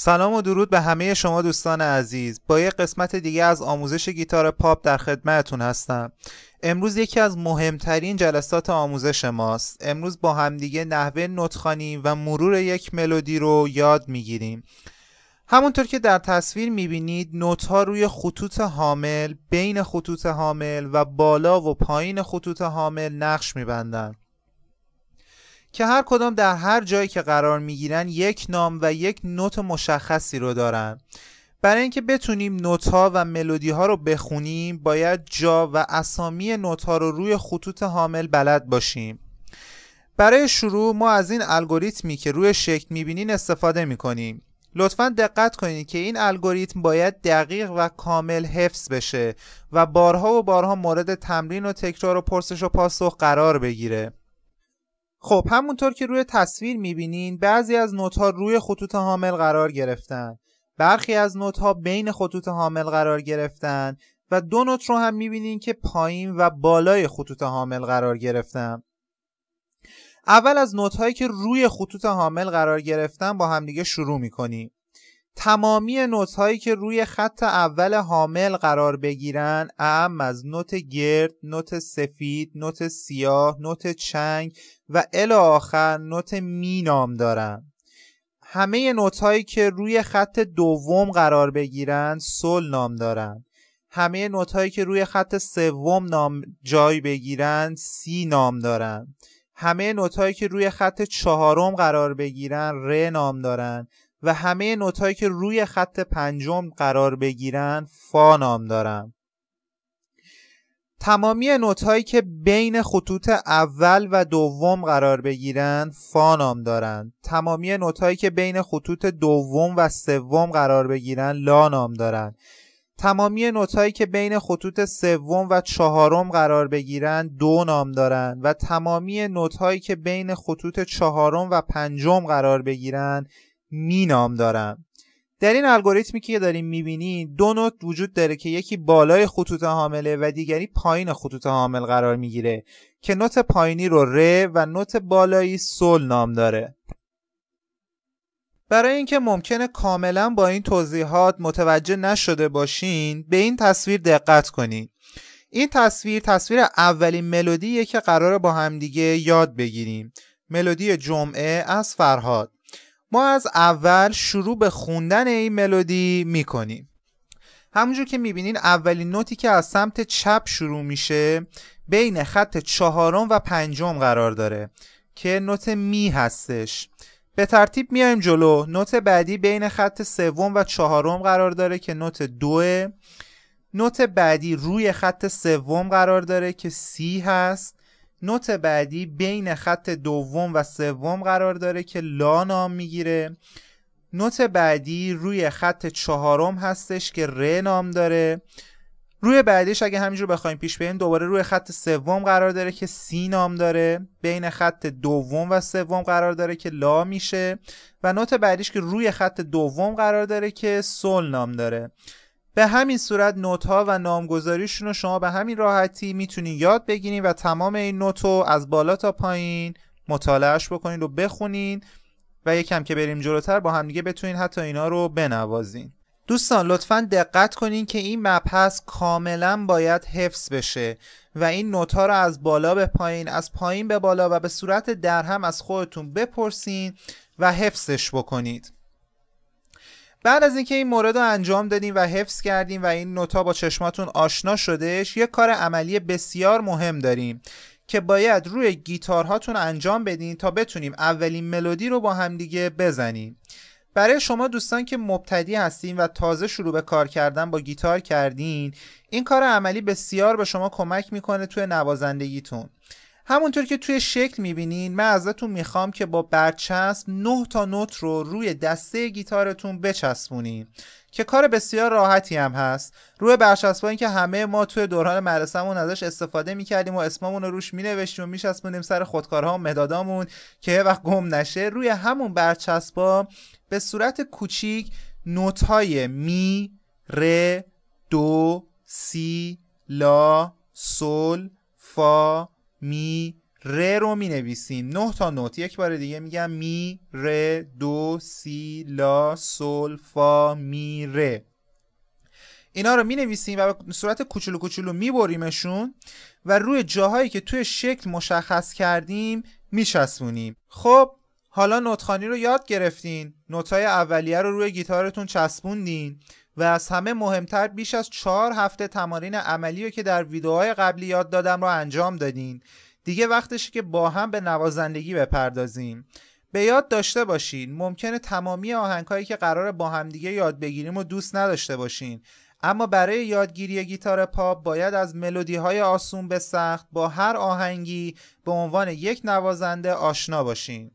سلام و درود به همه شما دوستان عزیز با یک قسمت دیگه از آموزش گیتار پاپ در خدمتتون هستم امروز یکی از مهمترین جلسات آموزش ماست امروز با همدیگه نحوه نتخانی و مرور یک ملودی رو یاد میگیریم همونطور که در تصویر میبینید نوت روی خطوط حامل بین خطوط حامل و بالا و پایین خطوط حامل نقش میبندند که هر کدام در هر جایی که قرار گیرن یک نام و یک نوت مشخصی رو دارن برای اینکه بتونیم نوت ها و ملودی ها رو بخونیم باید جا و اسامی نوت ها رو روی خطوط حامل بلد باشیم برای شروع ما از این الگوریتمی که روی شکل میبینین استفاده میکنیم لطفا دقت کنید که این الگوریتم باید دقیق و کامل حفظ بشه و بارها و بارها مورد تمرین و تکرار و پرسش و پاسخ قرار بگیره خب همونطور که روی تصویر میبینین بعضی از نوت‌ها روی خطوط حامل قرار گرفتن برخی از نوت‌ها بین خطوط حامل قرار گرفتن و دو نوت رو هم میبینین که پایین و بالای خطوط حامل قرار گرفتن اول از نوت هایی که روی خطوط حامل قرار گرفتن با همدیگه شروع میکنیم تمامی نوت هایی که روی خط اول حامل قرار بگیرن ام از نوت گرد، نوت سفید، نوت سیاه، نوت چنگ و ال آخر نوت می نام دارن همه نوت هایی که روی خط دوم قرار بگیرن سل نام دارن همه نوت هایی که روی خط سوم نام جای بگیرن سی نام دارن همه نوت هایی که روی خط چهارم قرار بگیرن ر نام دارند. و همه نوتایی که روی خط پنجم قرار بگیرن فا نام دارن تمامی نوتایی که بین خطوط اول و دوم قرار بگیرن فا نام دارند. تمامی نوتایی که بین خطوط دوم و سوم قرار بگیرن لا نام دارند. تمامی نوتایی که بین خطوط سوم و چهارم قرار بگیرن دو نام دارند و تمامی نوتهایی که بین خطوط چهارم و پنجم قرار بگیرن می نام دارم در این الگوریتمی که داریم میبینید دو نوت وجود داره که یکی بالای خطوط حامله و دیگری پایین خطوط حامل قرار میگیره که نوت پایینی رو ر و نوت بالایی سل نام داره برای اینکه ممکنه کاملا با این توضیحات متوجه نشده باشین به این تصویر دقت کنید این تصویر تصویر اولین ملودیه که قراره با همدیگه یاد بگیریم ملودی جمعه از فرهاد ما از اول شروع به خوندن این ملودی میکنیم همونجور که میبینین اولین نوتی که از سمت چپ شروع میشه بین خط چهارم و پنجم قرار داره که نوت می هستش به ترتیب میایم جلو نوت بعدی بین خط سوم و چهارم قرار داره که نوت دوه نوت بعدی روی خط سوم قرار داره که سی هست نوت بعدی بین خط دوم و سوم قرار داره که لا نام میگیره نوت بعدی روی خط چهارم هستش که ر نام داره روی بعدیش اگه همینجور بخوایم پیش بریم دوباره روی خط سوم قرار داره که سی نام داره بین خط دوم و سوم قرار داره که لا میشه و نوت بعدیش که روی خط دوم قرار داره که سل نام داره به همین صورت نوت ها و نامگذاریشون رو شما به همین راحتی میتونین یاد بگیرین و تمام این نوت رو از بالا تا پایین مطالعهش بکنین و بخونین و یکم که بریم جلوتر با همدیگه بتونین حتی اینا رو بنوازین دوستان لطفا دقت کنین که این مبحث کاملا باید حفظ بشه و این ها رو از بالا به پایین از پایین به بالا و به صورت درهم از خودتون بپرسین و حفظش بکنید بعد از اینکه این مورد رو انجام دادیم و حفظ کردیم و این نوتا با چشماتون آشنا شدهش، یه کار عملی بسیار مهم داریم که باید روی گیتارهاتون انجام بدین تا بتونیم اولین ملودی رو با همدیگه بزنیم برای شما دوستان که مبتدی هستین و تازه شروع به کار کردن با گیتار کردین این کار عملی بسیار به شما کمک میکنه توی نوازندگیتون همونطور که توی شکل میبینین من ازتون میخوام که با برچسب نه تا نوت رو روی دسته گیتارتون بچسبونین که کار بسیار راحتی هم هست روی این که همه ما توی دوران مدرسهمون ازش استفاده میکردیم و اسممون رو روش مینوشتیم و میچسبونیم سر خودکارها و مدادامون که یه وقت گم نشه روی همون ها به صورت کوچیک نوت های می ر دو سی لا سل فا می ر رو می نویسیم نه تا نوت یک بار دیگه میگم می ر دو سی لا سل فا می ر اینا رو می نویسیم و به صورت کوچولو کوچولو می بریمشون و روی جاهایی که توی شکل مشخص کردیم می چسبونیم خب حالا نوتخانی رو یاد گرفتین نوتای اولیه رو روی گیتارتون چسبوندین و از همه مهمتر بیش از چهار هفته تمارین عملی رو که در ویدیوهای قبلی یاد دادم رو انجام دادین دیگه وقتشه که با هم به نوازندگی بپردازیم به یاد داشته باشین ممکنه تمامی آهنگهایی که قرار با دیگه یاد بگیریم و دوست نداشته باشین اما برای یادگیری گیتار پاپ باید از ملودی های آسون به سخت با هر آهنگی به عنوان یک نوازنده آشنا باشین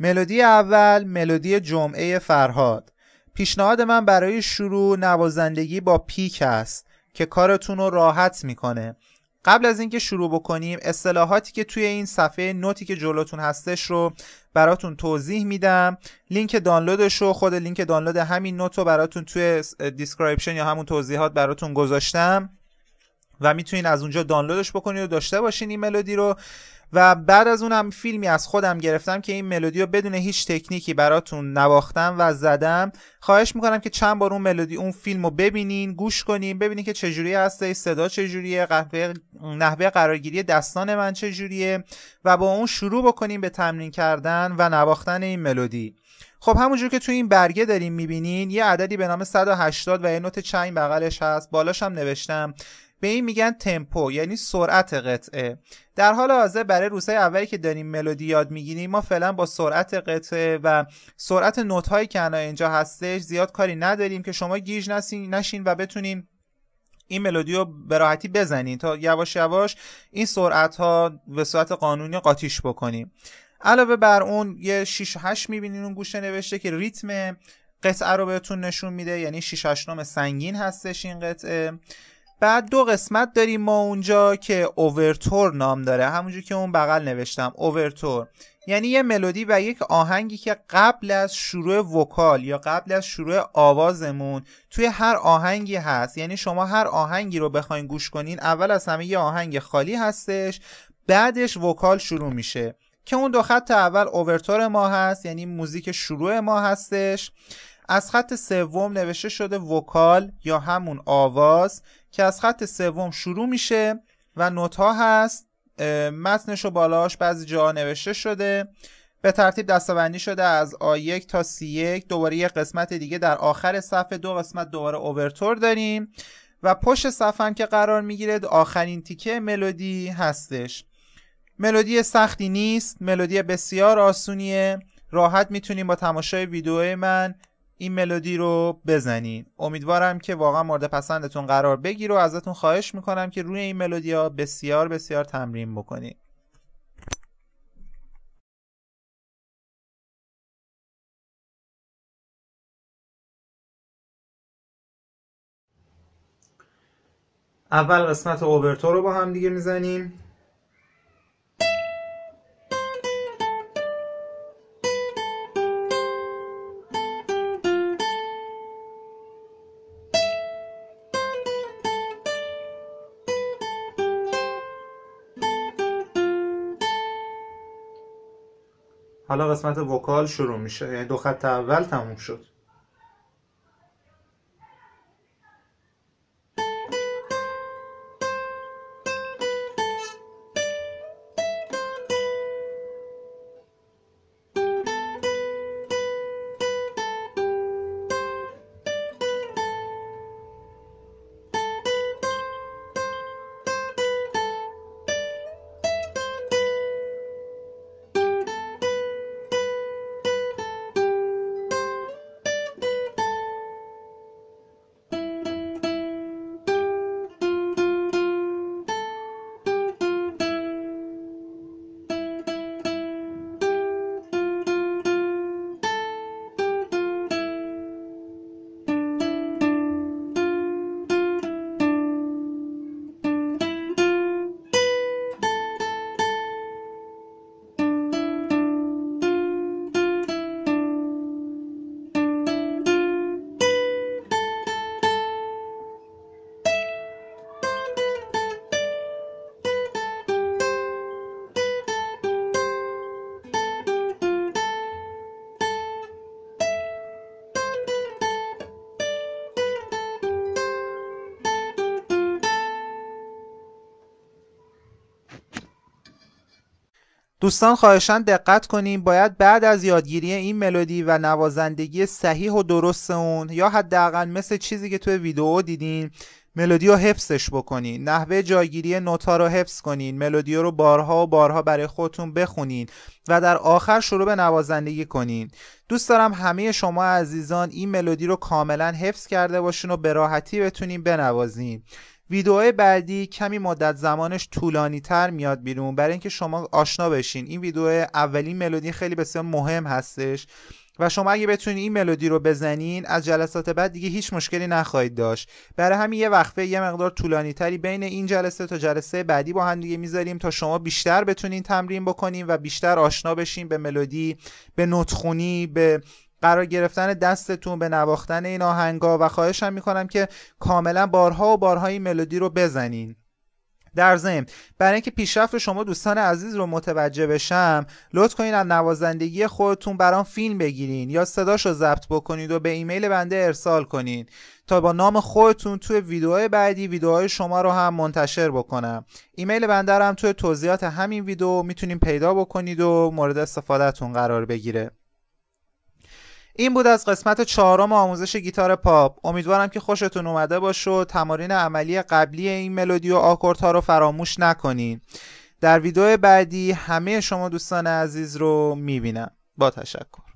ملودی اول ملودی جمعه فرهاد پیشنهاد من برای شروع نوازندگی با پیک است که کارتون رو راحت میکنه قبل از اینکه شروع بکنیم اصطلاحاتی که توی این صفحه نوتی که جلوتون هستش رو براتون توضیح میدم لینک دانلودش رو خود لینک دانلود همین نوت رو براتون توی دیسکریپشن یا همون توضیحات براتون گذاشتم و میتونین از اونجا دانلودش بکنید و داشته باشین این ملودی رو و بعد از اونم فیلمی از خودم گرفتم که این ملودی رو بدون هیچ تکنیکی براتون نواختم و زدم خواهش میکنم که چند بار اون ملودی اون فیلم رو ببینین گوش کنین ببینین که چجوری هسته صدا چجوریه قهوه نحوه قرارگیری دستان من چجوریه و با اون شروع بکنیم به تمرین کردن و نواختن این ملودی خب همونجور که تو این برگه داریم میبینین یه عددی به نام 180 و یه نوت چنگ بغلش هست بالاش هم نوشتم به این میگن تمپو یعنی سرعت قطعه در حال حاضر برای روزهای اولی که داریم ملودی یاد میگیریم ما فعلا با سرعت قطعه و سرعت نوت هایی که الان اینجا هستش زیاد کاری نداریم که شما گیج نشین و بتونین این ملودی رو به راحتی بزنین تا یواش یواش این سرعت ها به صورت قانونی قاطیش بکنیم علاوه بر اون یه 6 8 میبینین اون گوشه نوشته که ریتم قطعه رو بهتون نشون میده یعنی 6 8 سنگین هستش این قطعه بعد دو قسمت داریم ما اونجا که اوورتور نام داره همونجور که اون بغل نوشتم اوورتور یعنی یه ملودی و یک آهنگی که قبل از شروع وکال یا قبل از شروع آوازمون توی هر آهنگی هست یعنی شما هر آهنگی رو بخواین گوش کنین اول از همه یه آهنگ خالی هستش بعدش وکال شروع میشه که اون دو خط اول اوورتور ما هست یعنی موزیک شروع ما هستش از خط سوم نوشته شده وکال یا همون آواز که از خط سوم شروع میشه و نوت ها هست متنش و بالاش بعضی جا نوشته شده به ترتیب دستبندی شده از A1 تا C1 دوباره یه قسمت دیگه در آخر صفحه دو قسمت دوباره اوورتور داریم و پشت صفحه که قرار میگیره آخرین تیکه ملودی هستش ملودی سختی نیست ملودی بسیار آسونیه راحت میتونیم با تماشای ویدیوی من این ملودی رو بزنین امیدوارم که واقعا مورد پسندتون قرار بگیره و ازتون خواهش میکنم که روی این ملودی ها بسیار بسیار تمرین بکنید اول قسمت اوبرتو رو با هم دیگه میزنیم حالا قسمت وکال شروع میشه یعنی دو خط اول تموم شد دوستان خواهشان دقت کنیم باید بعد از یادگیری این ملودی و نوازندگی صحیح و درست اون یا حداقل مثل چیزی که توی ویدیو دیدین ملودی رو حفظش بکنین نحوه جایگیری نوتا رو حفظ کنین ملودی رو بارها و بارها برای خودتون بخونین و در آخر شروع به نوازندگی کنین دوست دارم همه شما عزیزان این ملودی رو کاملا حفظ کرده باشین و به راحتی بتونین بنوازین ویدیوهای بعدی کمی مدت زمانش طولانی تر میاد بیرون برای اینکه شما آشنا بشین این ویدیو اولین ملودی خیلی بسیار مهم هستش و شما اگه بتونید این ملودی رو بزنین از جلسات بعد دیگه هیچ مشکلی نخواهید داشت برای همین یه وقفه یه مقدار طولانی تری بین این جلسه تا جلسه بعدی با هم دیگه میذاریم تا شما بیشتر بتونین تمرین بکنین و بیشتر آشنا بشین به ملودی به نتخونی به قرار گرفتن دستتون به نواختن این آهنگا و خواهشم میکنم که کاملا بارها و بارها این ملودی رو بزنین در ضمن برای اینکه پیشرفت شما دوستان عزیز رو متوجه بشم لطف کنین از نوازندگی خودتون برام فیلم بگیرین یا صداش رو ضبط بکنید و به ایمیل بنده ارسال کنین تا با نام خودتون توی ویدیوهای بعدی ویدیوهای شما رو هم منتشر بکنم ایمیل بنده رو هم توی توضیحات همین ویدیو میتونین پیدا بکنید و مورد استفادهتون قرار بگیره این بود از قسمت چهارم آموزش گیتار پاپ امیدوارم که خوشتون اومده باشه و تمارین عملی قبلی این ملودی و ها رو فراموش نکنین در ویدیو بعدی همه شما دوستان عزیز رو میبینم با تشکر